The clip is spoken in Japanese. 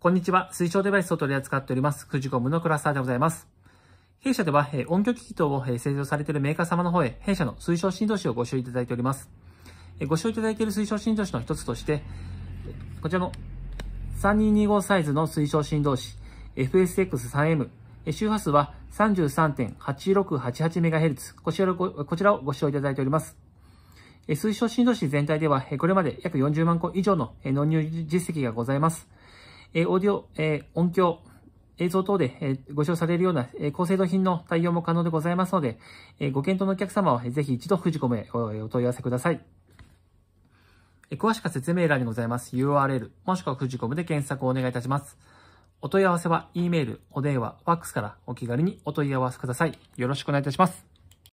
こんにちは。推奨デバイスを取り扱っております、フジコムのクラスターでございます。弊社では、え音響機器等を、え製造されているメーカー様の方へ、弊社の推奨振動子をご使用いただいております。えご使用いただいている推奨振動子の一つとして、こちらの3225サイズの推奨振動子、FSX3M、周波数は 33.8688MHz、こちらこちらをご使用いただいております。推奨振動子全体では、これまで約40万個以上の納入実績がございます。えオーディオ、え音響、映像等で、えご使用されるような、え高精度品の対応も可能でございますので、えご検討のお客様は、ぜひ一度富士コムへお問い合わせください。え詳しくは説明欄にございます URL、もしくは富士コムで検索をお願いいたします。お問い合わせは、E メール、お電話、ファックスからお気軽にお問い合わせください。よろしくお願いいたします。